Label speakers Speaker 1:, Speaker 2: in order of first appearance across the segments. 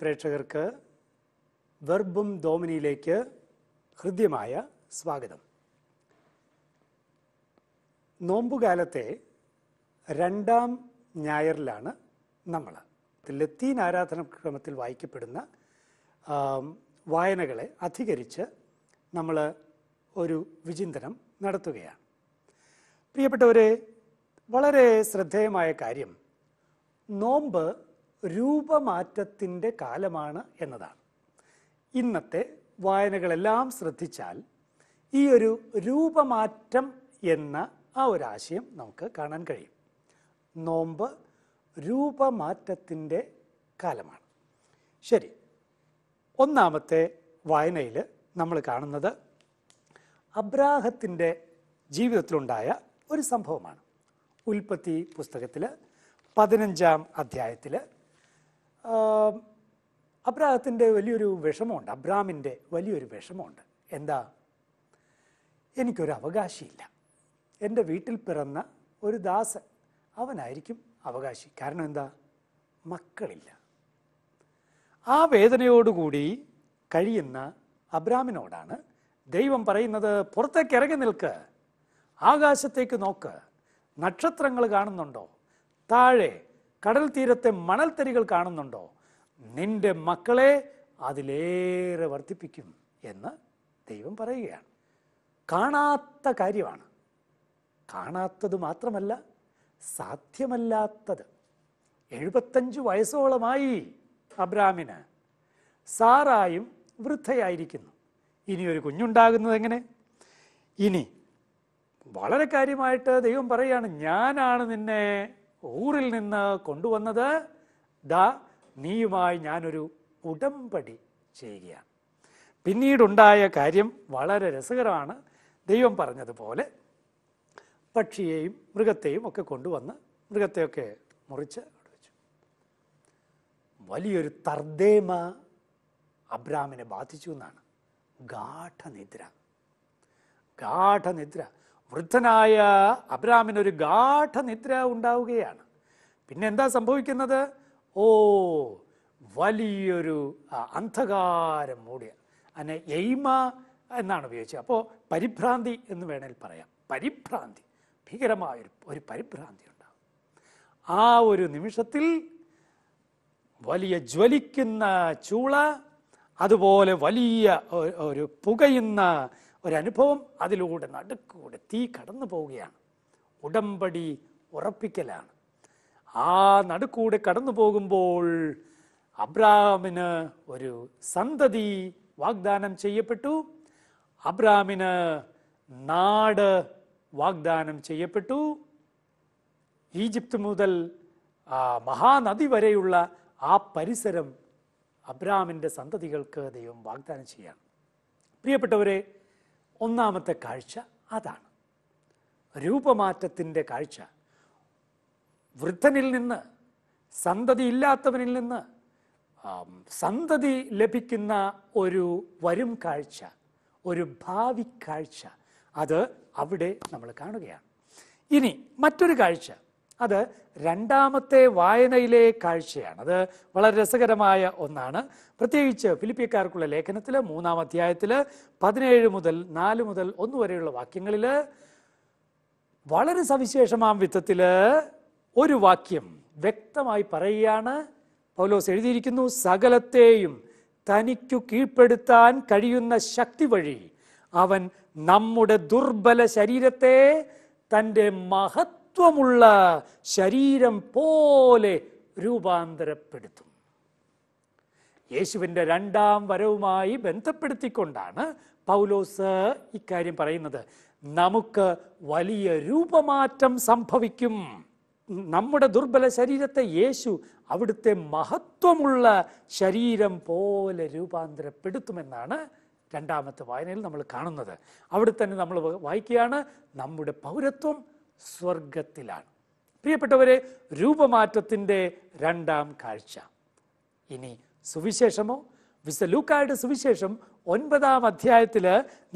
Speaker 1: പ്രേക്ഷകർക്ക് വെർബും ദോമിനിയിലേക്ക് ഹൃദ്യമായ സ്വാഗതം നോമ്പുകാലത്തെ രണ്ടാം ഞായറിലാണ് നമ്മൾ ലത്തീൻ ആരാധനക്രമത്തിൽ വായിക്കപ്പെടുന്ന വായനകളെ അധികരിച്ച് നമ്മൾ ഒരു വിചിന്തനം നടത്തുകയാണ് പ്രിയപ്പെട്ടവരെ വളരെ ശ്രദ്ധേയമായ കാര്യം നോമ്പ് രൂപമാറ്റത്തിൻ്റെ കാലമാണ് എന്നതാണ് ഇന്നത്തെ വായനകളെല്ലാം ശ്രദ്ധിച്ചാൽ ഈ ഒരു രൂപമാറ്റം എന്ന ആ ഒരാശയം നമുക്ക് കാണാൻ കഴിയും നോമ്പ് രൂപമാറ്റത്തിൻ്റെ കാലമാണ് ശരി ഒന്നാമത്തെ വായനയിൽ നമ്മൾ കാണുന്നത് അബ്രാഹത്തിൻ്റെ ജീവിതത്തിലുണ്ടായ ഒരു സംഭവമാണ് ഉൽപ്പത്തി പുസ്തകത്തിൽ പതിനഞ്ചാം അധ്യായത്തിൽ അബ്രാഹത്തിൻ്റെ വലിയൊരു വിഷമമുണ്ട് അബ്രാമിൻ്റെ വലിയൊരു വിഷമമുണ്ട് എന്താ എനിക്കൊരു അവകാശിയില്ല എൻ്റെ വീട്ടിൽ പിറന്ന ഒരു ദാസൻ അവനായിരിക്കും അവകാശി കാരണം എന്താ മക്കളില്ല ആ വേദനയോടുകൂടി കഴിയുന്ന അബ്രാമിനോടാണ് ദൈവം പറയുന്നത് പുറത്തേക്ക് ഇറങ്ങി നിൽക്ക് ആകാശത്തേക്ക് നോക്ക് നക്ഷത്രങ്ങൾ കാണുന്നുണ്ടോ താഴെ കടൽ തീരത്തെ മണൽത്തരികൾ കാണുന്നുണ്ടോ നിന്റെ മക്കളെ അതിലേറെ വർദ്ധിപ്പിക്കും എന്ന് ദൈവം പറയുകയാണ് കാണാത്ത കാര്യമാണ് കാണാത്തത് മാത്രമല്ല സാധ്യമല്ലാത്തത് എഴുപത്തഞ്ച് വയസ്സോളമായി അബ്രാമിന് സാറായും വൃദ്ധയായിരിക്കുന്നു ഇനി ഒരു കുഞ്ഞുണ്ടാകുന്നത് എങ്ങനെ ഇനി വളരെ കാര്യമായിട്ട് ദൈവം പറയുകയാണ് ഞാനാണ് നിന്നെ ഊറിൽ നിന്ന് കൊണ്ടുവന്നത് ദാ നീയുമായി ഞാനൊരു ഉടമ്പടി ചെയ്യുകയാണ് പിന്നീടുണ്ടായ കാര്യം വളരെ രസകരമാണ് ദൈവം പറഞ്ഞതുപോലെ പക്ഷിയെയും മൃഗത്തെയും ഒക്കെ കൊണ്ടുവന്ന് മൃഗത്തെയൊക്കെ മുറിച്ച് വെച്ചു വലിയൊരു തർദ്ദേമ അബ്രാമിനെ ബാധിച്ചു എന്നാണ് ഗാഠനിദ്ര ഗാഠനിദ്ര വൃദ്ധനായ ഒരു ഗാഠനിദ്ര ഉണ്ടാവുകയാണ് പിന്നെ എന്താ സംഭവിക്കുന്നത് ഓ വലിയൊരു അന്ധകാരം മൂടിയ അതിനെ എയ്മ എന്നാണ് ഉപയോഗിച്ചത് അപ്പോൾ പരിഭ്രാന്തി എന്ന് വേണേൽ പറയാം പരിഭ്രാന്തി ഭീകരമായ ഒരു പരിഭ്രാന്തി ഉണ്ടാകും ആ ഒരു നിമിഷത്തിൽ വലിയ ജ്വലിക്കുന്ന ചൂള അതുപോലെ വലിയ ഒരു പുകയുന്ന ഒരനുഭവം അതിലൂടെ നടുക്കൂടെ തീ കടന്നു പോവുകയാണ് ഉടമ്പടി ഉറപ്പിക്കലാണ് ആ നടുക്കൂടെ കടന്നു പോകുമ്പോൾ അബ്രാമിന് ഒരു സന്തതി വാഗ്ദാനം ചെയ്യപ്പെട്ടു അബ്രാമിന് നാട് വാഗ്ദാനം ചെയ്യപ്പെട്ടു ഈജിപ്ത് മുതൽ മഹാനദി വരെയുള്ള ആ പരിസരം അബ്രാമിൻ്റെ സന്തതികൾക്ക് ദൈവം വാഗ്ദാനം ചെയ്യാണ് പ്രിയപ്പെട്ടവരെ ഒന്നാമത്തെ കാഴ്ച അതാണ് രൂപമാറ്റത്തിൻ്റെ കാഴ്ച വൃദ്ധനിൽ നിന്ന് സന്തതി ഇല്ലാത്തവനിൽ നിന്ന് സന്തതി ലഭിക്കുന്ന ഒരു വരും കാഴ്ച ഒരു ഭാവി കാഴ്ച അത് അവിടെ നമ്മൾ കാണുകയാണ് ഇനി മറ്റൊരു കാഴ്ച അത് രണ്ടാമത്തെ വായനയിലെ കാഴ്ചയാണ് അത് വളരെ രസകരമായ ഒന്നാണ് പ്രത്യേകിച്ച് ഫിലിപ്പിയക്കാർക്കുള്ള ലേഖനത്തിൽ മൂന്നാം അധ്യായത്തിൽ പതിനേഴ് മുതൽ നാല് മുതൽ ഒന്ന് വരെയുള്ള വാക്യങ്ങളിൽ വളരെ സവിശേഷമാം വിധത്തിൽ ഒരു വാക്യം വ്യക്തമായി പറയുകയാണ് പൗലോസ് എഴുതിയിരിക്കുന്നു സകലത്തെയും തനിക്കു കീഴ്പ്പെടുത്താൻ കഴിയുന്ന ശക്തി വഴി അവൻ നമ്മുടെ ദുർബല ശരീരത്തെ തൻ്റെ മഹത് സത്വമുള്ള ശരീരം പോലെ രൂപാന്തരപ്പെടുത്തും യേശുവിൻ്റെ രണ്ടാം വരവുമായി ബന്ധപ്പെടുത്തിക്കൊണ്ടാണ് പൗലോസ് ഇക്കാര്യം പറയുന്നത് നമുക്ക് വലിയ രൂപമാറ്റം സംഭവിക്കും നമ്മുടെ ദുർബല ശരീരത്തെ യേശു അവിടുത്തെ മഹത്വമുള്ള ശരീരം പോലെ രൂപാന്തരപ്പെടുത്തുമെന്നാണ് രണ്ടാമത്തെ വായനയിൽ നമ്മൾ കാണുന്നത് അവിടെ തന്നെ നമ്മൾ വായിക്കുകയാണ് നമ്മുടെ പൗരത്വം സ്വർഗത്തിലാണ് പ്രിയപ്പെട്ടവരെ രൂപമാറ്റത്തിൻ്റെ രണ്ടാം കാഴ്ച ഇനി സുവിശേഷമോ വിശ ലൂക്കായുടെ സുവിശേഷം ഒൻപതാം അധ്യായത്തിൽ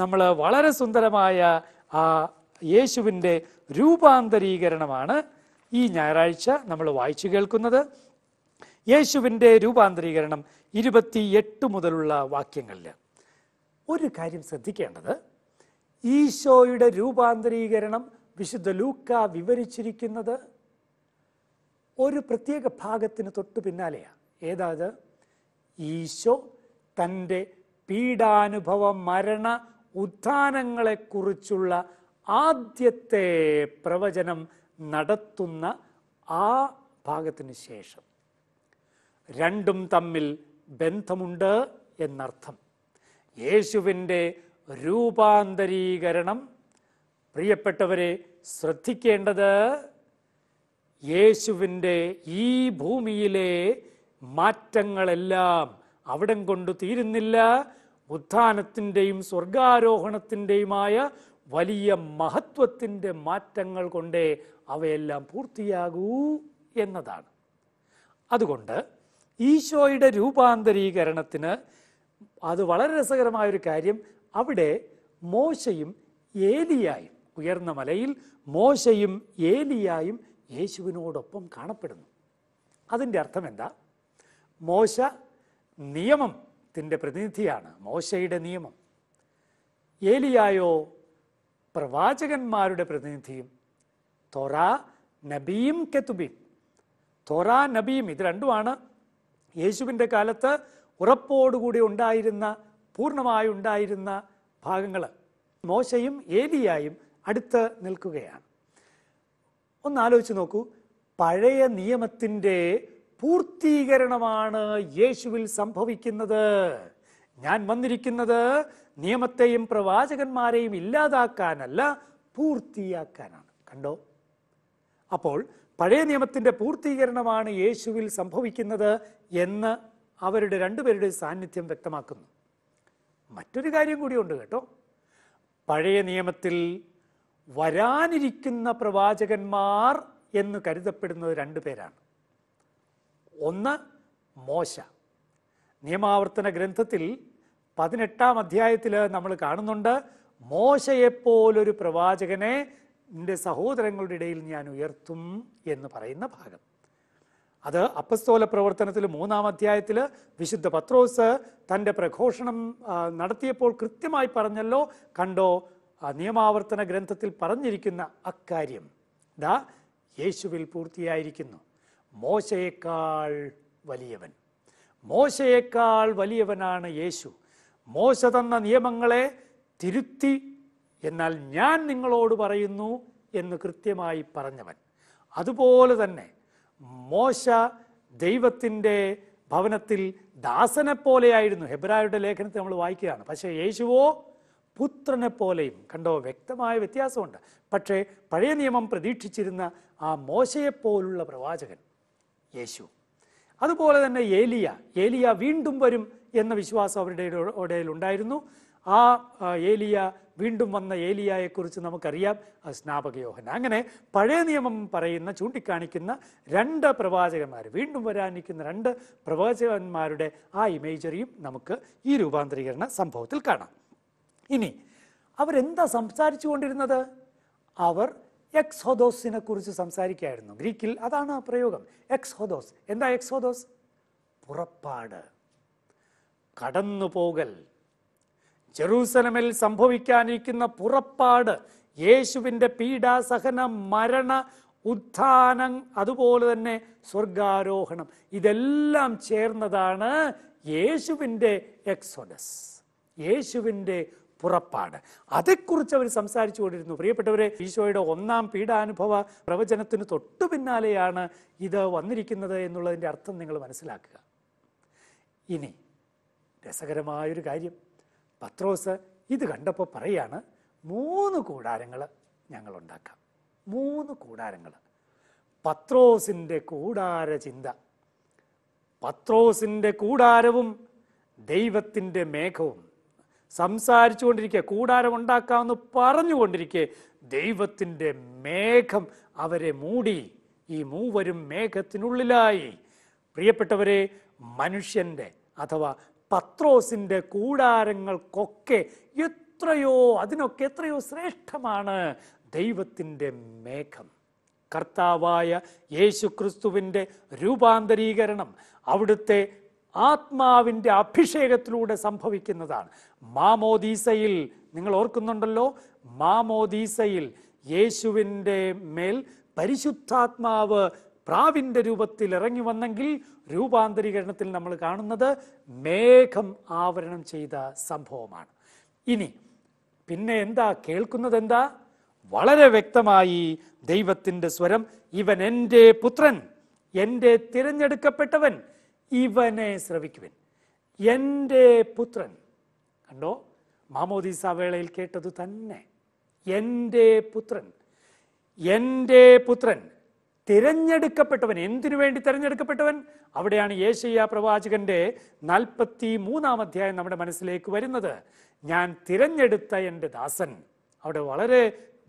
Speaker 1: നമ്മൾ വളരെ സുന്ദരമായ ആ യേശുവിൻ്റെ രൂപാന്തരീകരണമാണ് ഈ ഞായറാഴ്ച നമ്മൾ വായിച്ചു കേൾക്കുന്നത് യേശുവിൻ്റെ രൂപാന്തരീകരണം എട്ട് മുതലുള്ള വാക്യങ്ങളിൽ ഒരു കാര്യം ശ്രദ്ധിക്കേണ്ടത് ഈശോയുടെ രൂപാന്തരീകരണം വിശുദ്ധ ലൂക്ക വിവരിച്ചിരിക്കുന്നത് ഒരു പ്രത്യേക ഭാഗത്തിന് തൊട്ടു പിന്നാലെയാണ് ഏതാത് ഈശോ തൻ്റെ പീഡാനുഭവ മരണ ഉത്ഥാനങ്ങളെക്കുറിച്ചുള്ള ആദ്യത്തെ പ്രവചനം നടത്തുന്ന ആ ഭാഗത്തിന് ശേഷം രണ്ടും തമ്മിൽ ബന്ധമുണ്ട് എന്നർത്ഥം യേശുവിൻ്റെ രൂപാന്തരീകരണം പ്രിയപ്പെട്ടവരെ ശ്രദ്ധിക്കേണ്ടത് യേശുവിൻ്റെ ഈ ഭൂമിയിലെ മാറ്റങ്ങളെല്ലാം അവിടം കൊണ്ട് തീരുന്നില്ല ഉത്ഥാനത്തിൻ്റെയും സ്വർഗാരോഹണത്തിൻ്റെയുമായ വലിയ മഹത്വത്തിൻ്റെ മാറ്റങ്ങൾ കൊണ്ടേ അവയെല്ലാം പൂർത്തിയാകൂ എന്നതാണ് അതുകൊണ്ട് ഈശോയുടെ രൂപാന്തരീകരണത്തിന് അത് വളരെ രസകരമായൊരു കാര്യം അവിടെ മോശയും ഏലിയായും ഉയർന്ന മലയിൽ മോശയും ഏലിയായും യേശുവിനോടൊപ്പം കാണപ്പെടുന്നു അതിൻ്റെ അർത്ഥം എന്താ മോശ നിയമത്തിൻ്റെ പ്രതിനിധിയാണ് മോശയുടെ നിയമം ഏലിയായോ പ്രവാചകന്മാരുടെ പ്രതിനിധിയും തൊറ നബീം കെത്തുബീം തൊറ നബീം ഇത് രണ്ടുമാണ് യേശുവിൻ്റെ കാലത്ത് ഉറപ്പോടുകൂടി ഉണ്ടായിരുന്ന പൂർണ്ണമായി ഉണ്ടായിരുന്ന ഭാഗങ്ങൾ മോശയും ഏലിയായും അടുത്ത് നിൽക്കുകയാണ് ഒന്ന് ആലോചിച്ച് നോക്കൂ പഴയ നിയമത്തിൻ്റെ പൂർത്തീകരണമാണ് യേശുവിൽ സംഭവിക്കുന്നത് ഞാൻ വന്നിരിക്കുന്നത് നിയമത്തെയും പ്രവാചകന്മാരെയും ഇല്ലാതാക്കാനല്ല പൂർത്തിയാക്കാനാണ് കണ്ടോ അപ്പോൾ പഴയ നിയമത്തിൻ്റെ പൂർത്തീകരണമാണ് യേശുവിൽ സംഭവിക്കുന്നത് എന്ന് അവരുടെ രണ്ടുപേരുടെ സാന്നിധ്യം വ്യക്തമാക്കുന്നു മറ്റൊരു കാര്യം കൂടിയുണ്ട് കേട്ടോ പഴയ നിയമത്തിൽ വരാനിരിക്കുന്ന പ്രവാചകന്മാർ എന്ന് കരുതപ്പെടുന്നത് രണ്ടു പേരാണ് ഒന്ന് മോശ നിയമാവർത്തന ഗ്രന്ഥത്തിൽ പതിനെട്ടാം അധ്യായത്തിൽ നമ്മൾ കാണുന്നുണ്ട് മോശയെപ്പോലൊരു പ്രവാചകനെ എൻ്റെ സഹോദരങ്ങളുടെ ഇടയിൽ ഞാൻ ഉയർത്തും എന്ന് പറയുന്ന ഭാഗം അത് അപ്പസ്തോല പ്രവർത്തനത്തിൽ മൂന്നാം അധ്യായത്തിൽ വിശുദ്ധ പത്രോസ് തൻ്റെ പ്രഘോഷണം നടത്തിയപ്പോൾ കൃത്യമായി പറഞ്ഞല്ലോ കണ്ടോ ആ നിയമാവർത്തന ഗ്രന്ഥത്തിൽ പറഞ്ഞിരിക്കുന്ന അക്കാര്യം ദാ യേശുവിൽ പൂർത്തിയായിരിക്കുന്നു മോശയേക്കാൾ വലിയവൻ മോശയേക്കാൾ വലിയവനാണ് യേശു മോശ തന്ന നിയമങ്ങളെ തിരുത്തി എന്നാൽ ഞാൻ നിങ്ങളോട് പറയുന്നു എന്ന് കൃത്യമായി പറഞ്ഞവൻ അതുപോലെ തന്നെ മോശ ദൈവത്തിൻ്റെ ഭവനത്തിൽ ദാസനെപ്പോലെയായിരുന്നു ഹെബ്രായുടെ ലേഖനത്തെ നമ്മൾ വായിക്കുകയാണ് പക്ഷേ യേശുവോ പുത്രനെ പോലെയും കണ്ടോ വ്യക്തമായ വ്യത്യാസമുണ്ട് പക്ഷേ പഴയ നിയമം പ്രതീക്ഷിച്ചിരുന്ന ആ മോശയെപ്പോലുള്ള പ്രവാചകൻ യേശു അതുപോലെ തന്നെ ഏലിയ ഏലിയ വീണ്ടും വരും എന്ന വിശ്വാസം അവരുടെ ഇടയിൽ ഉണ്ടായിരുന്നു ആ ഏലിയ വീണ്ടും വന്ന ഏലിയായെക്കുറിച്ച് നമുക്കറിയാം സ്നാപകയോഹന അങ്ങനെ പഴയ നിയമം പറയുന്ന ചൂണ്ടിക്കാണിക്കുന്ന രണ്ട് പ്രവാചകന്മാർ വീണ്ടും വരാനിരിക്കുന്ന രണ്ട് പ്രവാചകന്മാരുടെ ആ ഇമേജറിയും നമുക്ക് ഈ രൂപാന്തരീകരണ സംഭവത്തിൽ കാണാം ഇനി അവരെന്താ സംസാരിച്ചു കൊണ്ടിരുന്നത് അവർ എക്സ് ഹൊദോസിനെ കുറിച്ച് സംസാരിക്കായിരുന്നു ഗ്രീക്കിൽ അതാണ് പ്രയോഗം എക്സ് ഹൊദോസ് എന്താ എക്സ് ഹൊദോസ് പുറപ്പാട് കടന്നുപോകൽ ജെറൂസലമിൽ സംഭവിക്കാനിരിക്കുന്ന പുറപ്പാട് യേശുവിൻ്റെ പീഡാസഹന മരണ ഉത്ഥാനം അതുപോലെ തന്നെ സ്വർഗാരോഹണം ഇതെല്ലാം ചേർന്നതാണ് യേശുവിൻ്റെ എക്സോഡസ് യേശുവിൻ്റെ പുറപ്പാട് അതേക്കുറിച്ച് അവർ സംസാരിച്ചു കൊണ്ടിരുന്നു പ്രിയപ്പെട്ടവരെ ഈശോയുടെ ഒന്നാം പീഡാനുഭവ പ്രവചനത്തിന് തൊട്ടു പിന്നാലെയാണ് ഇത് വന്നിരിക്കുന്നത് എന്നുള്ളതിൻ്റെ അർത്ഥം നിങ്ങൾ മനസ്സിലാക്കുക ഇനി രസകരമായൊരു കാര്യം പത്രോസ് ഇത് കണ്ടപ്പോൾ പറയാണ് മൂന്ന് കൂടാരങ്ങൾ ഞങ്ങൾ ഉണ്ടാക്കാം മൂന്ന് കൂടാരങ്ങൾ പത്രോസിൻ്റെ കൂടാര ചിന്ത പത്രോസിൻ്റെ കൂടാരവും ദൈവത്തിൻ്റെ മേഘവും സംസാരിച്ചുകൊണ്ടിരിക്കുക കൂടാരമുണ്ടാക്കാമെന്ന് പറഞ്ഞുകൊണ്ടിരിക്കെ ദൈവത്തിൻ്റെ മേഘം അവരെ മൂടി ഈ മൂവരും മേഘത്തിനുള്ളിലായി പ്രിയപ്പെട്ടവരെ മനുഷ്യൻ്റെ അഥവാ പത്രോസിൻ്റെ കൂടാരങ്ങൾക്കൊക്കെ എത്രയോ അതിനൊക്കെ എത്രയോ ശ്രേഷ്ഠമാണ് ദൈവത്തിൻ്റെ മേഘം കർത്താവായ യേശു ക്രിസ്തുവിൻ്റെ രൂപാന്തരീകരണം അവിടുത്തെ ആത്മാവിൻ്റെ അഭിഷേകത്തിലൂടെ സംഭവിക്കുന്നതാണ് മാമോദീസയിൽ നിങ്ങൾ ഓർക്കുന്നുണ്ടല്ലോ മാമോദീസയിൽ യേശുവിൻ്റെ മേൽ പരിശുദ്ധാത്മാവ് പ്രാവിൻ്റെ രൂപത്തിൽ ഇറങ്ങി വന്നെങ്കിൽ രൂപാന്തരീകരണത്തിൽ നമ്മൾ കാണുന്നത് മേഘം ആവരണം ചെയ്ത സംഭവമാണ് ഇനി പിന്നെ എന്താ കേൾക്കുന്നത് എന്താ വളരെ വ്യക്തമായി ദൈവത്തിൻ്റെ സ്വരം ഇവൻ എൻ്റെ പുത്രൻ എൻ്റെ തിരഞ്ഞെടുക്കപ്പെട്ടവൻ ഇവനെ ശ്രവിക്കുവൻ എൻ്റെ പുത്രൻ കണ്ടോ മാമോദീസ വേളയിൽ കേട്ടത് തന്നെ എൻ്റെ പുത്രൻ എൻ്റെ പുത്രൻ തിരഞ്ഞെടുക്കപ്പെട്ടവൻ എന്തിനു വേണ്ടി തിരഞ്ഞെടുക്കപ്പെട്ടവൻ അവിടെയാണ് യേശയ്യ പ്രവാചകന്റെ നാൽപ്പത്തി മൂന്നാം അധ്യായം നമ്മുടെ മനസ്സിലേക്ക് വരുന്നത് ഞാൻ തിരഞ്ഞെടുത്ത എൻ്റെ ദാസൻ അവിടെ വളരെ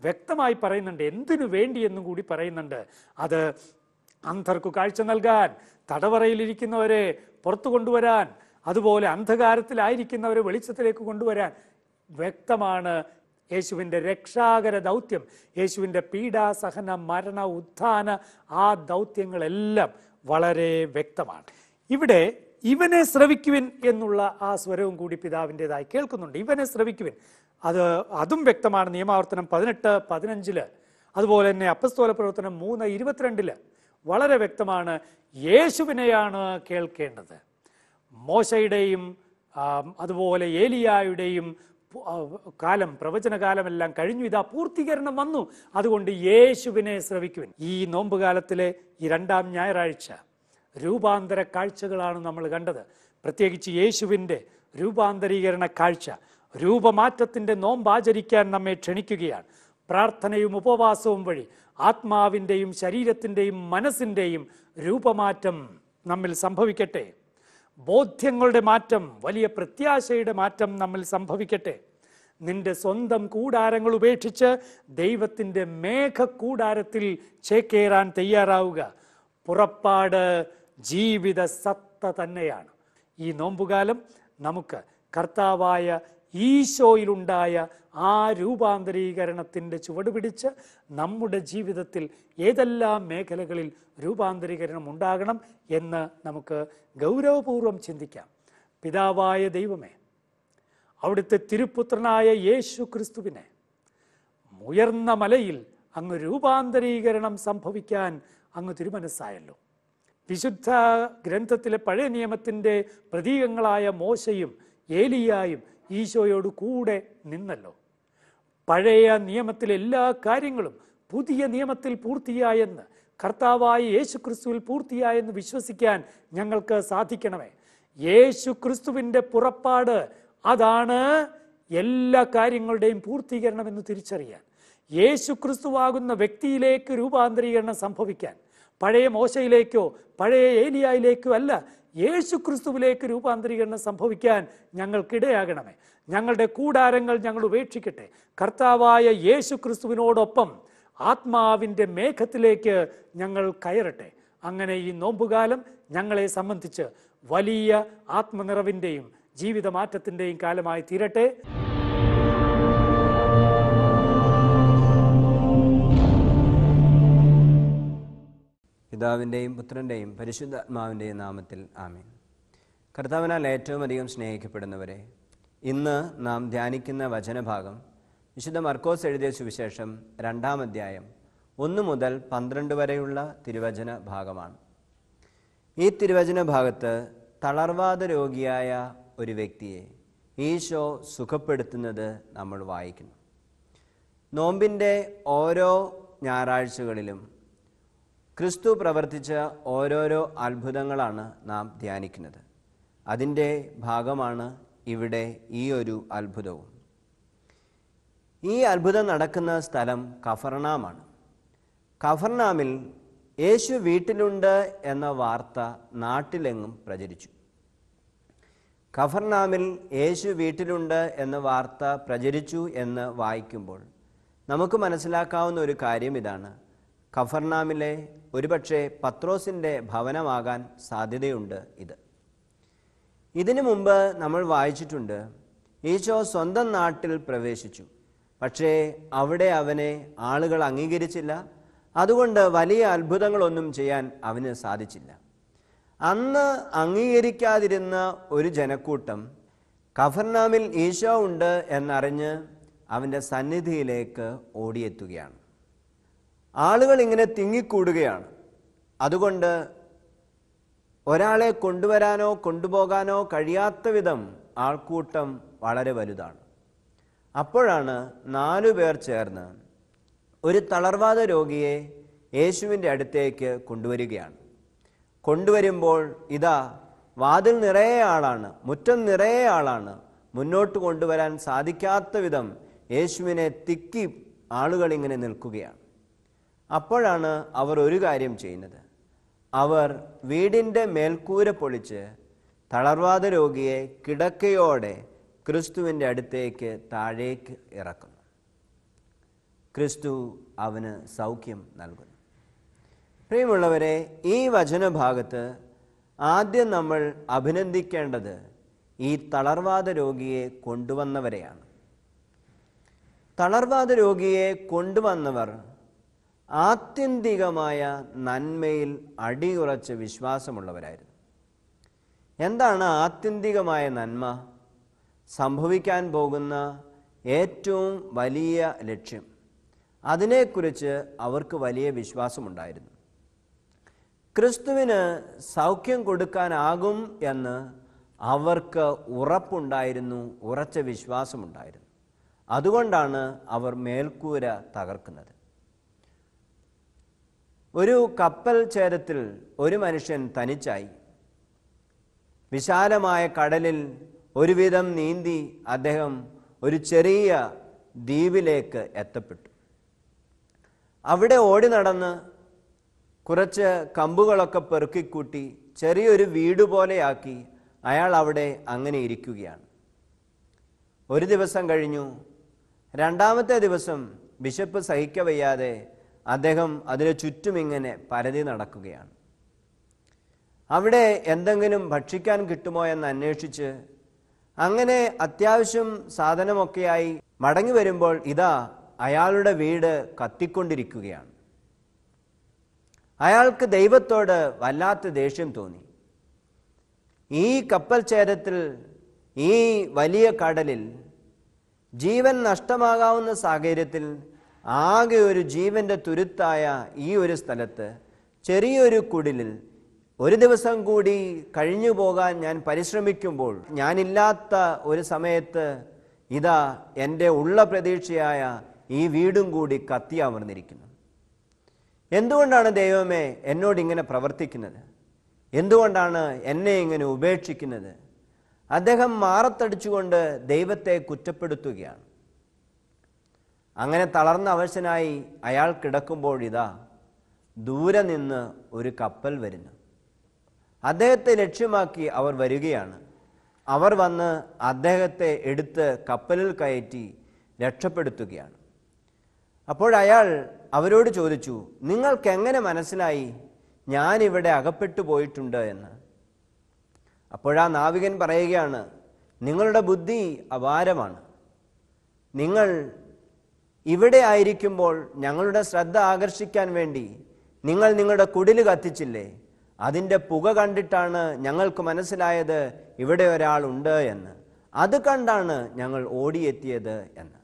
Speaker 1: വ്യക്തമായി പറയുന്നുണ്ട് എന്തിനു വേണ്ടി എന്നും കൂടി പറയുന്നുണ്ട് അത് അന്ധർക്കു കാഴ്ച നൽകാൻ തടവറയിലിരിക്കുന്നവരെ പുറത്തു കൊണ്ടുവരാൻ അതുപോലെ അന്ധകാരത്തിലായിരിക്കുന്നവരെ വെളിച്ചത്തിലേക്ക് കൊണ്ടുവരാൻ വ്യക്തമാണ് യേശുവിൻ്റെ രക്ഷാകര ദൗത്യം യേശുവിൻ്റെ പീഡാസഹന മരണ ഉത്ഥാന ആ ദൗത്യങ്ങളെല്ലാം വളരെ വ്യക്തമാണ് ഇവിടെ ഇവനെ ശ്രവിക്കുവിൻ എന്നുള്ള ആ സ്വരവും കൂടി പിതാവിൻ്റെതായി കേൾക്കുന്നുണ്ട് ഇവനെ ശ്രവിക്കുവിൻ അത് അതും വ്യക്തമാണ് നിയമാവർത്തനം പതിനെട്ട് പതിനഞ്ചില് അതുപോലെ തന്നെ അപ്പസ്തോല പ്രവർത്തനം മൂന്ന് ഇരുപത്തിരണ്ടില് വളരെ വ്യക്തമാണ് യേശുവിനെയാണ് കേൾക്കേണ്ടത് മോശയുടെയും അതുപോലെ ഏലിയായുടെയും കാലം പ്രവചനകാലമെല്ലാം കഴിഞ്ഞു ഇതാ പൂർത്തീകരണം വന്നു അതുകൊണ്ട് യേശുവിനെ ശ്രവിക്കുവിൻ ഈ നോമ്പുകാലത്തിലെ ഈ രണ്ടാം ഞായറാഴ്ച രൂപാന്തര കാഴ്ചകളാണ് നമ്മൾ കണ്ടത് പ്രത്യേകിച്ച് യേശുവിൻ്റെ രൂപാന്തരീകരണ കാഴ്ച രൂപമാറ്റത്തിൻ്റെ നോമ്പാചരിക്കാൻ നമ്മെ ക്ഷണിക്കുകയാണ് പ്രാർത്ഥനയും ഉപവാസവും വഴി ആത്മാവിൻ്റെയും ശരീരത്തിൻ്റെയും മനസ്സിൻ്റെയും രൂപമാറ്റം നമ്മിൽ സംഭവിക്കട്ടെ ബോധ്യങ്ങളുടെ മാറ്റം വലിയ പ്രത്യാശയുടെ മാറ്റം നമ്മൾ സംഭവിക്കട്ടെ നിന്റെ സ്വന്തം കൂടാരങ്ങൾ ഉപേക്ഷിച്ച് ദൈവത്തിൻ്റെ കൂടാരത്തിൽ ചേക്കേറാൻ തയ്യാറാവുക പുറപ്പാട് ജീവിത സത്ത തന്നെയാണ് ഈ നോമ്പുകാലം നമുക്ക് കർത്താവായ ഈശോയിലുണ്ടായ ആ രൂപാന്തരീകരണത്തിൻ്റെ ചുവട് പിടിച്ച് നമ്മുടെ ജീവിതത്തിൽ ഏതെല്ലാം മേഖലകളിൽ രൂപാന്തരീകരണം ഉണ്ടാകണം എന്ന് നമുക്ക് ഗൗരവപൂർവം ചിന്തിക്കാം പിതാവായ ദൈവമേ അവിടുത്തെ തിരുപുത്രനായ യേശു ക്രിസ്തുവിനെ ഉയർന്ന മലയിൽ അങ്ങ് രൂപാന്തരീകരണം സംഭവിക്കാൻ അങ്ങ് തിരുമനസ്സായല്ലോ വിശുദ്ധ ഗ്രന്ഥത്തിലെ പഴയ നിയമത്തിൻ്റെ പ്രതീകങ്ങളായ മോശയും ഏലിയായും ഈശോയോട് കൂടെ നിന്നല്ലോ പഴയ നിയമത്തിലെ എല്ലാ കാര്യങ്ങളും പുതിയ നിയമത്തിൽ പൂർത്തിയായെന്ന് കർത്താവായ യേശു ക്രിസ്തുവിൽ പൂർത്തിയായെന്ന് വിശ്വസിക്കാൻ ഞങ്ങൾക്ക് സാധിക്കണമേ യേശു ക്രിസ്തുവിൻ്റെ പുറപ്പാട് അതാണ് എല്ലാ കാര്യങ്ങളുടെയും പൂർത്തീകരണം എന്ന് തിരിച്ചറിയാൻ യേശു ക്രിസ്തുവാകുന്ന വ്യക്തിയിലേക്ക് രൂപാന്തരീകരണം സംഭവിക്കാൻ പഴയ മോശയിലേക്കോ പഴയ ഏലിയായിലേക്കോ അല്ല യേശു ക്രിസ്തുവിലേക്ക് രൂപാന്തരീകരണം സംഭവിക്കാൻ ഞങ്ങൾക്കിടയാകണമേ ഞങ്ങളുടെ കൂടാരങ്ങൾ ഞങ്ങൾ ഉപേക്ഷിക്കട്ടെ കർത്താവായ യേശു ക്രിസ്തുവിനോടൊപ്പം ആത്മാവിൻ്റെ മേഘത്തിലേക്ക് ഞങ്ങൾ കയറട്ടെ അങ്ങനെ ഈ നോമ്പുകാലം ഞങ്ങളെ സംബന്ധിച്ച് വലിയ ആത്മനിറവിൻ്റെയും ജീവിതമാറ്റത്തിൻ്റെയും കാലമായി തീരട്ടെ
Speaker 2: പിതാവിൻ്റെയും പുത്രൻ്റെയും പരിശുദ്ധാത്മാവിൻ്റെയും നാമത്തിൽ ആമീൻ കർത്താവിനാൽ ഏറ്റവും അധികം സ്നേഹിക്കപ്പെടുന്നവരെ ഇന്ന് നാം ധ്യാനിക്കുന്ന വചനഭാഗം വിശുദ്ധ മർക്കോസ് എഴുതിയ സുവിശേഷം രണ്ടാം അധ്യായം ഒന്ന് മുതൽ പന്ത്രണ്ട് വരെയുള്ള തിരുവചന ഭാഗമാണ് ഈ തിരുവചന ഭാഗത്ത് തളർവാദ രോഗിയായ ഒരു വ്യക്തിയെ ഈശോ സുഖപ്പെടുത്തുന്നത് നമ്മൾ വായിക്കുന്നു നോമ്പിൻ്റെ ഓരോ ഞായറാഴ്ചകളിലും ക്രിസ്തു പ്രവർത്തിച്ച ഓരോരോ അത്ഭുതങ്ങളാണ് നാം ധ്യാനിക്കുന്നത് അതിൻ്റെ ഭാഗമാണ് ഇവിടെ ഈ ഒരു അത്ഭുതവും ഈ അത്ഭുതം നടക്കുന്ന സ്ഥലം കഫർണാമാണ് കഫർണാമിൽ യേശു വീട്ടിലുണ്ട് എന്ന വാർത്ത നാട്ടിലെങ്ങും പ്രചരിച്ചു കഫർനാമിൽ യേശു വീട്ടിലുണ്ട് എന്ന വാർത്ത പ്രചരിച്ചു എന്ന് വായിക്കുമ്പോൾ നമുക്ക് മനസ്സിലാക്കാവുന്ന ഒരു കാര്യം ഇതാണ് കഫർനാമിലെ ഒരുപക്ഷെ പത്രോസിൻ്റെ ഭവനമാകാൻ സാധ്യതയുണ്ട് ഇത് ഇതിനു മുമ്പ് നമ്മൾ വായിച്ചിട്ടുണ്ട് ഈശോ സ്വന്തം നാട്ടിൽ പ്രവേശിച്ചു പക്ഷേ അവിടെ അവനെ ആളുകൾ അംഗീകരിച്ചില്ല അതുകൊണ്ട് വലിയ അത്ഭുതങ്ങളൊന്നും ചെയ്യാൻ അവന് സാധിച്ചില്ല അന്ന് അംഗീകരിക്കാതിരുന്ന ഒരു ജനക്കൂട്ടം കഫർനാമിൽ ഈശോ ഉണ്ട് എന്നറിഞ്ഞ് അവൻ്റെ സന്നിധിയിലേക്ക് ഓടിയെത്തുകയാണ് ആളുകൾ ഇങ്ങനെ തിങ്ങിക്കൂടുകയാണ് അതുകൊണ്ട് ഒരാളെ കൊണ്ടുവരാനോ കൊണ്ടുപോകാനോ കഴിയാത്ത വിധം ആൾക്കൂട്ടം വളരെ വലുതാണ് അപ്പോഴാണ് നാലു പേർ ചേർന്ന് ഒരു തളർവാദ രോഗിയെ യേശുവിൻ്റെ അടുത്തേക്ക് കൊണ്ടുവരികയാണ് കൊണ്ടുവരുമ്പോൾ ഇതാ വാതിൽ നിറയെ ആളാണ് മുറ്റം നിറയെ ആളാണ് മുന്നോട്ട് കൊണ്ടുവരാൻ സാധിക്കാത്ത വിധം യേശുവിനെ തിക്കി ആളുകൾ ഇങ്ങനെ നിൽക്കുകയാണ് അപ്പോഴാണ് അവർ ഒരു കാര്യം ചെയ്യുന്നത് അവർ വീടിൻ്റെ മേൽക്കൂര പൊളിച്ച് തളർവാദ രോഗിയെ കിടക്കയോടെ ക്രിസ്തുവിൻ്റെ അടുത്തേക്ക് താഴേക്ക് ഇറക്കുന്നു ക്രിസ്തു അവന് സൗഖ്യം നൽകുന്നു പ്രിയമുള്ളവരെ ഈ വചനഭാഗത്ത് ആദ്യം നമ്മൾ അഭിനന്ദിക്കേണ്ടത് ഈ തളർവാദ രോഗിയെ കൊണ്ടുവന്നവരെയാണ് തളർവാദ രോഗിയെ കൊണ്ടുവന്നവർ ആത്യന്തികമായ നന്മയിൽ അടിയുറച്ച് വിശ്വാസമുള്ളവരായിരുന്നു എന്താണ് ആത്യന്തികമായ നന്മ സംഭവിക്കാൻ പോകുന്ന ഏറ്റവും വലിയ ലക്ഷ്യം അതിനെക്കുറിച്ച് അവർക്ക് വലിയ വിശ്വാസമുണ്ടായിരുന്നു ക്രിസ്തുവിന് സൗഖ്യം കൊടുക്കാനാകും എന്ന് അവർക്ക് ഉറപ്പുണ്ടായിരുന്നു ഉറച്ച വിശ്വാസമുണ്ടായിരുന്നു അതുകൊണ്ടാണ് അവർ മേൽക്കൂര തകർക്കുന്നത് ഒരു കപ്പൽ ചേരത്തിൽ ഒരു മനുഷ്യൻ തനിച്ചായി വിശാലമായ കടലിൽ ഒരുവിധം നീന്തി അദ്ദേഹം ഒരു ചെറിയ ദ്വീപിലേക്ക് എത്തപ്പെട്ടു അവിടെ ഓടി നടന്ന് കുറച്ച് കമ്പുകളൊക്കെ പെറുക്കിക്കൂട്ടി ചെറിയൊരു വീട് പോലെയാക്കി അയാൾ അവിടെ അങ്ങനെ ഇരിക്കുകയാണ് ഒരു ദിവസം കഴിഞ്ഞു രണ്ടാമത്തെ ദിവസം ബിഷപ്പ് സഹിക്കവയ്യാതെ അദ്ദേഹം അതിന് ചുറ്റും ഇങ്ങനെ പരതി നടക്കുകയാണ് അവിടെ എന്തെങ്കിലും ഭക്ഷിക്കാൻ കിട്ടുമോ എന്ന് അന്വേഷിച്ച് അങ്ങനെ അത്യാവശ്യം സാധനമൊക്കെയായി മടങ്ങി വരുമ്പോൾ ഇതാ അയാളുടെ വീട് കത്തിക്കൊണ്ടിരിക്കുകയാണ് അയാൾക്ക് ദൈവത്തോട് വല്ലാത്ത ദേഷ്യം തോന്നി ഈ കപ്പൽ ചേരത്തിൽ ഈ വലിയ കടലിൽ ജീവൻ നഷ്ടമാകാവുന്ന സാഹചര്യത്തിൽ ആകെ ഒരു ജീവന്റെ തുരുത്തായ ഈ ഒരു സ്ഥലത്ത് ചെറിയൊരു കുടിലിൽ ഒരു ദിവസം കൂടി കഴിഞ്ഞു പോകാൻ ഞാൻ പരിശ്രമിക്കുമ്പോൾ ഞാനില്ലാത്ത ഒരു സമയത്ത് ഇതാ എൻ്റെ ഉള്ള പ്രതീക്ഷയായ ഈ വീടും കൂടി കത്തിയാമർന്നിരിക്കുന്നു എന്തുകൊണ്ടാണ് ദൈവമേ എന്നോട് ഇങ്ങനെ പ്രവർത്തിക്കുന്നത് എന്തുകൊണ്ടാണ് എന്നെ ഇങ്ങനെ ഉപേക്ഷിക്കുന്നത് അദ്ദേഹം മാറത്തടിച്ചുകൊണ്ട് ദൈവത്തെ കുറ്റപ്പെടുത്തുകയാണ് അങ്ങനെ തളർന്ന അവശനായി അയാൾ കിടക്കുമ്പോഴിതാ ദൂരെ നിന്ന് ഒരു കപ്പൽ വരുന്നു അദ്ദേഹത്തെ ലക്ഷ്യമാക്കി അവർ വരികയാണ് അവർ വന്ന് അദ്ദേഹത്തെ എടുത്ത് കപ്പലിൽ കയറ്റി രക്ഷപ്പെടുത്തുകയാണ് അപ്പോഴയാൾ അവരോട് ചോദിച്ചു നിങ്ങൾക്കെങ്ങനെ മനസ്സിലായി ഞാനിവിടെ അകപ്പെട്ടു പോയിട്ടുണ്ട് എന്ന് അപ്പോഴാ നാവികൻ പറയുകയാണ് നിങ്ങളുടെ ബുദ്ധി അപാരമാണ് നിങ്ങൾ ഇവിടെ ആയിരിക്കുമ്പോൾ ഞങ്ങളുടെ ശ്രദ്ധ ആകർഷിക്കാൻ വേണ്ടി നിങ്ങൾ നിങ്ങളുടെ കുടില് കത്തിച്ചില്ലേ അതിൻ്റെ പുക കണ്ടിട്ടാണ് ഞങ്ങൾക്ക് മനസ്സിലായത് ഇവിടെ ഒരാളുണ്ട് എന്ന് അത് കണ്ടാണ് ഞങ്ങൾ ഓടിയെത്തിയത് എന്ന്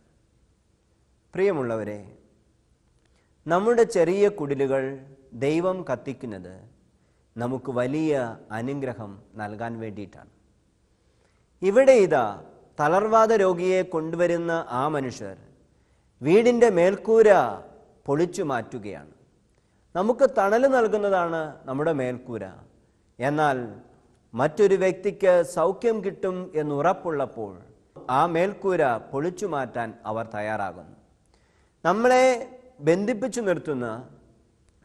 Speaker 2: പ്രിയമുള്ളവരെ നമ്മുടെ ചെറിയ കുടിലുകൾ ദൈവം കത്തിക്കുന്നത് നമുക്ക് വലിയ അനുഗ്രഹം നൽകാൻ വേണ്ടിയിട്ടാണ് ഇവിടെ ഇതാ തളർവാദ രോഗിയെ കൊണ്ടുവരുന്ന ആ മനുഷ്യർ വീടിൻ്റെ മേൽക്കൂര പൊളിച്ചു മാറ്റുകയാണ് നമുക്ക് തണൽ നൽകുന്നതാണ് നമ്മുടെ മേൽക്കൂര എന്നാൽ മറ്റൊരു വ്യക്തിക്ക് സൗഖ്യം കിട്ടും എന്നുറപ്പുള്ളപ്പോൾ ആ മേൽക്കൂര പൊളിച്ചു മാറ്റാൻ അവർ തയ്യാറാകുന്നു നമ്മളെ ബന്ധിപ്പിച്ചു നിർത്തുന്ന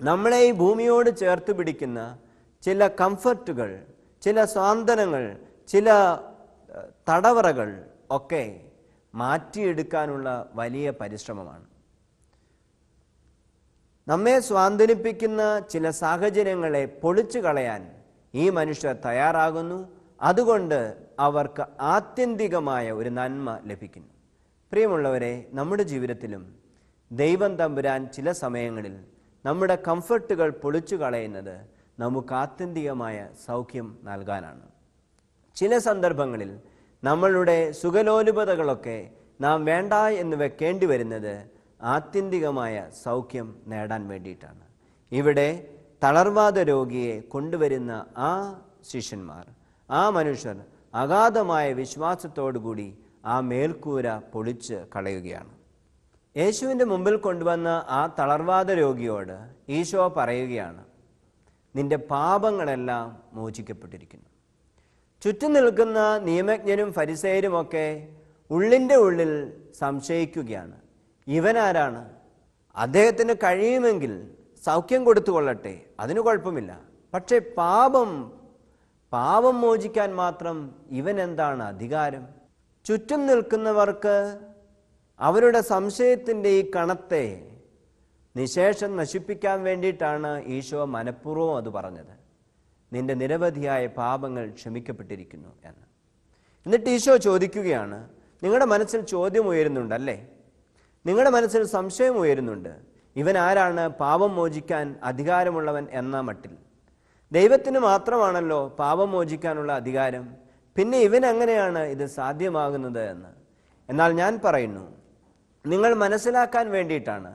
Speaker 2: നമ്മളെ ഈ ഭൂമിയോട് ചേർത്ത് പിടിക്കുന്ന ചില കംഫർട്ടുകൾ ചില സ്വാന്തനങ്ങൾ ചില തടവറകൾ ഒക്കെ മാറ്റിയെടുക്കാനുള്ള വലിയ പരിശ്രമമാണ് നമ്മെ സ്വാന്തനിപ്പിക്കുന്ന ചില സാഹചര്യങ്ങളെ പൊളിച്ചു കളയാൻ ഈ മനുഷ്യർ തയ്യാറാകുന്നു അതുകൊണ്ട് അവർക്ക് ആത്യന്തികമായ ഒരു നന്മ ലഭിക്കുന്നു പ്രിയമുള്ളവരെ നമ്മുടെ ജീവിതത്തിലും ദൈവം തമ്പുരാൻ ചില സമയങ്ങളിൽ നമ്മുടെ കംഫർട്ടുകൾ പൊളിച്ചു കളയുന്നത് നമുക്ക് ആത്യന്തികമായ സൗഖ്യം നൽകാനാണ് ചില സന്ദർഭങ്ങളിൽ നമ്മളുടെ സുഖലോലുപതകളൊക്കെ നാം വേണ്ട എന്ന് വെക്കേണ്ടി വരുന്നത് ആത്യന്തികമായ സൗഖ്യം നേടാൻ വേണ്ടിയിട്ടാണ് ഇവിടെ തളർവാദ രോഗിയെ കൊണ്ടുവരുന്ന ആ ശിഷ്യന്മാർ ആ മനുഷ്യർ അഗാധമായ വിശ്വാസത്തോടുകൂടി ആ മേൽക്കൂര പൊളിച്ച് കളയുകയാണ് യേശുവിൻ്റെ മുമ്പിൽ കൊണ്ടുവന്ന ആ തളർവാദ രോഗിയോട് ഈശോ പറയുകയാണ് നിന്റെ പാപങ്ങളെല്ലാം മോചിക്കപ്പെട്ടിരിക്കുന്നു ചുറ്റും നിൽക്കുന്ന നിയമജ്ഞരും ഫരിസേരുമൊക്കെ ഉള്ളിൻ്റെ ഉള്ളിൽ സംശയിക്കുകയാണ് ഇവനാരാണ് അദ്ദേഹത്തിന് കഴിയുമെങ്കിൽ സൗഖ്യം കൊള്ളട്ടെ അതിന് കുഴപ്പമില്ല പക്ഷേ പാപം പാപം മോചിക്കാൻ മാത്രം ഇവൻ എന്താണ് അധികാരം ചുറ്റും നിൽക്കുന്നവർക്ക് അവരുടെ സംശയത്തിൻ്റെ ഈ കണത്തെ നിശേഷം നശിപ്പിക്കാൻ വേണ്ടിയിട്ടാണ് ഈശോ മനഃപൂർവ്വം അത് പറഞ്ഞത് നിന്റെ നിരവധിയായ പാപങ്ങൾ ക്ഷമിക്കപ്പെട്ടിരിക്കുന്നു എന്ന് എന്നിട്ട് ഈശോ ചോദിക്കുകയാണ് നിങ്ങളുടെ മനസ്സിൽ ചോദ്യം ഉയരുന്നുണ്ടല്ലേ നിങ്ങളുടെ മനസ്സിൽ സംശയം ഉയരുന്നുണ്ട് ഇവൻ ആരാണ് പാപം മോചിക്കാൻ അധികാരമുള്ളവൻ എന്ന മട്ടിൽ ദൈവത്തിന് മാത്രമാണല്ലോ പാപം മോചിക്കാനുള്ള അധികാരം പിന്നെ ഇവൻ എങ്ങനെയാണ് ഇത് സാധ്യമാകുന്നത് എന്ന് എന്നാൽ ഞാൻ പറയുന്നു നിങ്ങൾ മനസ്സിലാക്കാൻ വേണ്ടിയിട്ടാണ്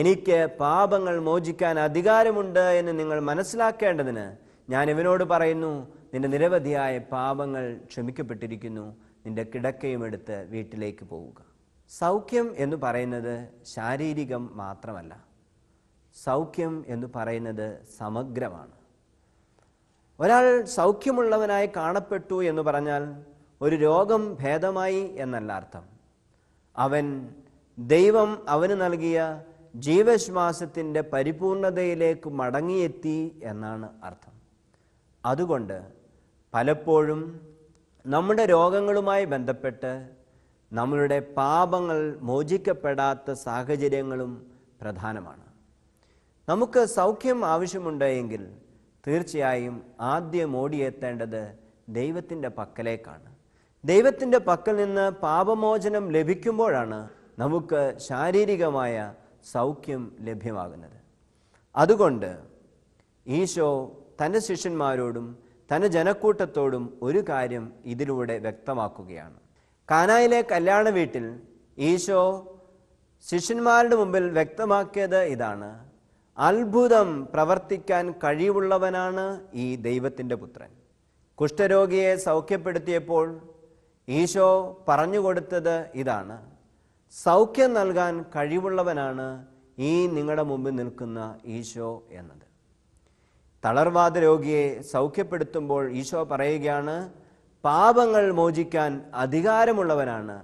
Speaker 2: എനിക്ക് പാപങ്ങൾ മോചിക്കാൻ അധികാരമുണ്ട് എന്ന് നിങ്ങൾ മനസ്സിലാക്കേണ്ടതിന് ഞാൻ ഇവനോട് പറയുന്നു നിന്റെ നിരവധിയായ പാപങ്ങൾ ക്ഷമിക്കപ്പെട്ടിരിക്കുന്നു നിന്റെ കിടക്കയും എടുത്ത് വീട്ടിലേക്ക് പോവുക സൗഖ്യം എന്ന് പറയുന്നത് ശാരീരികം മാത്രമല്ല സൗഖ്യം എന്ന് പറയുന്നത് സമഗ്രമാണ് ഒരാൾ സൗഖ്യമുള്ളവനായി കാണപ്പെട്ടു എന്ന് പറഞ്ഞാൽ ഒരു രോഗം ഭേദമായി എന്നല്ല അർത്ഥം അവൻ ദൈവം അവന് നൽകിയ ജീവശ്വാസത്തിൻ്റെ പരിപൂർണതയിലേക്ക് മടങ്ങിയെത്തി എന്നാണ് അർത്ഥം അതുകൊണ്ട് പലപ്പോഴും നമ്മുടെ രോഗങ്ങളുമായി ബന്ധപ്പെട്ട് നമ്മളുടെ പാപങ്ങൾ മോചിക്കപ്പെടാത്ത സാഹചര്യങ്ങളും പ്രധാനമാണ് നമുക്ക് സൗഖ്യം ആവശ്യമുണ്ടെങ്കിൽ തീർച്ചയായും ആദ്യം ഓടിയെത്തേണ്ടത് ദൈവത്തിൻ്റെ പക്കലേക്കാണ് ദൈവത്തിൻ്റെ പക്കൽ നിന്ന് പാപമോചനം ലഭിക്കുമ്പോഴാണ് നമുക്ക് ശാരീരികമായ സൗഖ്യം ലഭ്യമാകുന്നത് അതുകൊണ്ട് ഈശോ തൻ്റെ ശിഷ്യന്മാരോടും തൻ്റെ ജനക്കൂട്ടത്തോടും ഒരു കാര്യം ഇതിലൂടെ വ്യക്തമാക്കുകയാണ് കാനായിലെ കല്യാണ വീട്ടിൽ ഈശോ ശിഷ്യന്മാരുടെ മുമ്പിൽ വ്യക്തമാക്കിയത് ഇതാണ് അത്ഭുതം പ്രവർത്തിക്കാൻ കഴിവുള്ളവനാണ് ഈ ദൈവത്തിൻ്റെ പുത്രൻ കുഷ്ഠരോഗിയെ സൗഖ്യപ്പെടുത്തിയപ്പോൾ ഈശോ പറഞ്ഞു കൊടുത്തത് ഇതാണ് സൗഖ്യം നൽകാൻ കഴിവുള്ളവനാണ് ഈ നിങ്ങളുടെ മുമ്പിൽ നിൽക്കുന്ന ഈശോ എന്നത് തളർവാദ രോഗിയെ സൗഖ്യപ്പെടുത്തുമ്പോൾ ഈശോ പറയുകയാണ് പാപങ്ങൾ മോചിക്കാൻ അധികാരമുള്ളവനാണ്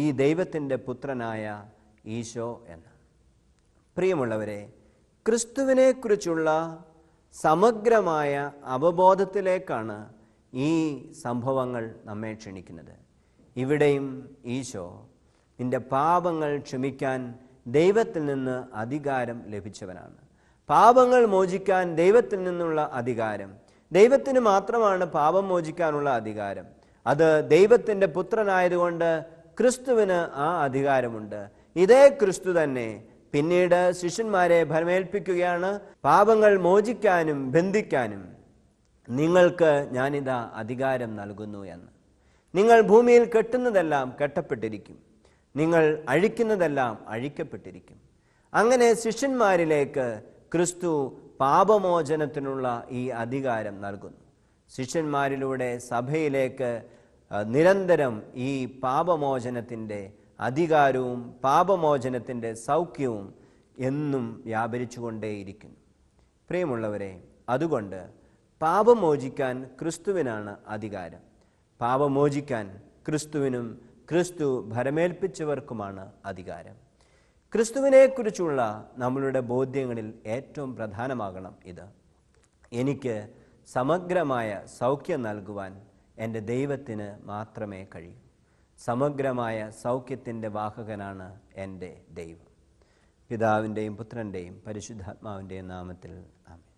Speaker 2: ഈ ദൈവത്തിൻ്റെ പുത്രനായ ഈശോ എന്ന് പ്രിയമുള്ളവരെ ക്രിസ്തുവിനെക്കുറിച്ചുള്ള സമഗ്രമായ അവബോധത്തിലേക്കാണ് ഈ സംഭവങ്ങൾ നമ്മെ ക്ഷണിക്കുന്നത് ഇവിടെയും ഈശോ നിന്റെ പാപങ്ങൾ ക്ഷമിക്കാൻ ദൈവത്തിൽ നിന്ന് അധികാരം ലഭിച്ചവനാണ് പാപങ്ങൾ മോചിക്കാൻ ദൈവത്തിൽ നിന്നുള്ള അധികാരം ദൈവത്തിന് മാത്രമാണ് പാപം മോചിക്കാനുള്ള അധികാരം അത് ദൈവത്തിൻ്റെ പുത്രനായതുകൊണ്ട് ക്രിസ്തുവിന് ആ അധികാരമുണ്ട് ഇതേ ക്രിസ്തു തന്നെ പിന്നീട് ശിഷ്യന്മാരെ ഭരമേൽപ്പിക്കുകയാണ് പാപങ്ങൾ മോചിക്കാനും ബന്ധിക്കാനും നിങ്ങൾക്ക് ഞാനിതാ അധികാരം നൽകുന്നു എന്ന് നിങ്ങൾ ഭൂമിയിൽ കെട്ടുന്നതെല്ലാം കെട്ടപ്പെട്ടിരിക്കും നിങ്ങൾ അഴിക്കുന്നതെല്ലാം അഴിക്കപ്പെട്ടിരിക്കും അങ്ങനെ ശിഷ്യന്മാരിലേക്ക് ക്രിസ്തു പാപമോചനത്തിനുള്ള ഈ അധികാരം നൽകുന്നു ശിഷ്യന്മാരിലൂടെ സഭയിലേക്ക് നിരന്തരം ഈ പാപമോചനത്തിൻ്റെ അധികാരവും പാപമോചനത്തിൻ്റെ സൗഖ്യവും എന്നും വ്യാപരിച്ചുകൊണ്ടേയിരിക്കുന്നു പ്രിയമുള്ളവരെ അതുകൊണ്ട് പാപമോചിക്കാൻ ക്രിസ്തുവിനാണ് അധികാരം പാപമോചിക്കാൻ ക്രിസ്തുവിനും ക്രിസ്തു ഭരമേൽപ്പിച്ചവർക്കുമാണ് അധികാരം ക്രിസ്തുവിനെക്കുറിച്ചുള്ള നമ്മളുടെ ബോധ്യങ്ങളിൽ ഏറ്റവും പ്രധാനമാകണം ഇത് എനിക്ക് സമഗ്രമായ സൗഖ്യം നൽകുവാൻ എൻ്റെ ദൈവത്തിന് മാത്രമേ കഴിയൂ സമഗ്രമായ സൗഖ്യത്തിൻ്റെ വാഹകനാണ് എൻ്റെ ദൈവം പിതാവിൻ്റെയും പുത്രൻ്റെയും പരിശുദ്ധാത്മാവിൻ്റെയും നാമത്തിൽ ആമേ